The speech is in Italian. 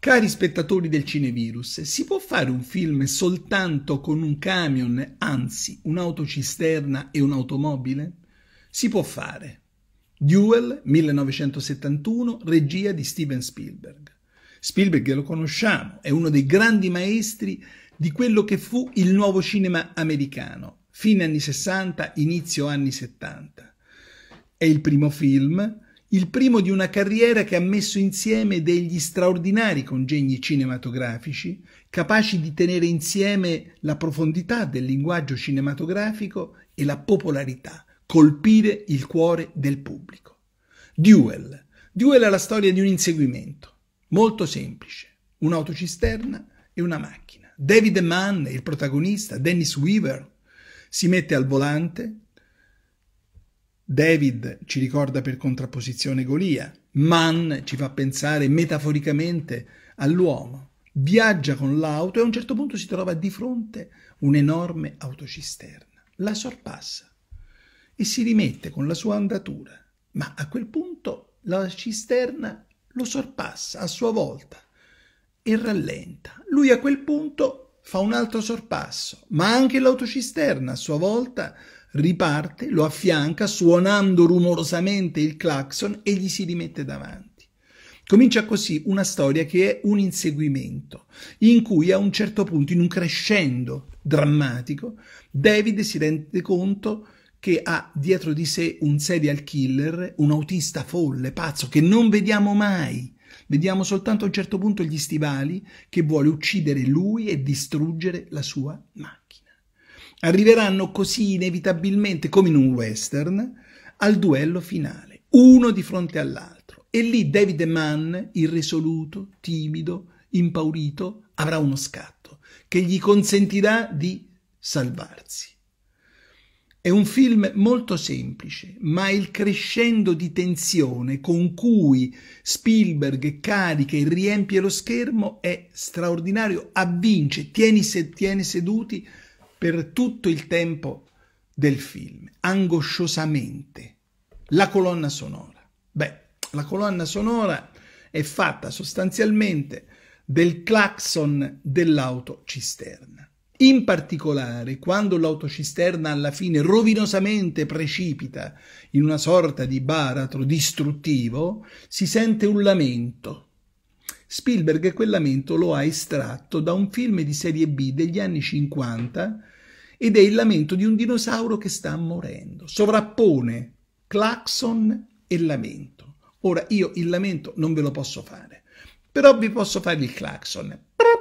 Cari spettatori del Cinevirus, si può fare un film soltanto con un camion, anzi un'autocisterna e un'automobile? Si può fare. Duel 1971, regia di Steven Spielberg. Spielberg lo conosciamo, è uno dei grandi maestri di quello che fu il nuovo cinema americano, fine anni 60, inizio anni 70. È il primo film, il primo di una carriera che ha messo insieme degli straordinari congegni cinematografici, capaci di tenere insieme la profondità del linguaggio cinematografico e la popolarità, colpire il cuore del pubblico. Duel. Duel è la storia di un inseguimento, molto semplice. Un'autocisterna e una macchina. David Mann, il protagonista, Dennis Weaver, si mette al volante. David ci ricorda per contrapposizione Golia. Mann ci fa pensare metaforicamente all'uomo. Viaggia con l'auto e a un certo punto si trova di fronte un'enorme autocisterna. La sorpassa e si rimette con la sua andatura. Ma a quel punto la cisterna lo sorpassa a sua volta e rallenta. Lui a quel punto fa un altro sorpasso, ma anche l'autocisterna a sua volta riparte, lo affianca suonando rumorosamente il clacson e gli si rimette davanti. Comincia così una storia che è un inseguimento, in cui a un certo punto, in un crescendo drammatico, David si rende conto che ha dietro di sé un serial killer, un autista folle, pazzo, che non vediamo mai, Vediamo soltanto a un certo punto gli stivali che vuole uccidere lui e distruggere la sua macchina. Arriveranno così inevitabilmente, come in un western, al duello finale, uno di fronte all'altro. E lì David Mann, irresoluto, timido, impaurito, avrà uno scatto che gli consentirà di salvarsi. È un film molto semplice, ma il crescendo di tensione con cui Spielberg carica e riempie lo schermo è straordinario, avvince, tieni, se, tieni seduti per tutto il tempo del film, angosciosamente. La colonna sonora. Beh, la colonna sonora è fatta sostanzialmente del clacson dell'autocisterna. In particolare, quando l'autocisterna alla fine rovinosamente precipita in una sorta di baratro distruttivo, si sente un lamento. Spielberg quel lamento lo ha estratto da un film di serie B degli anni 50 ed è il lamento di un dinosauro che sta morendo. Sovrappone clacson e lamento. Ora io il lamento non ve lo posso fare, però vi posso fare il clacson. Prop!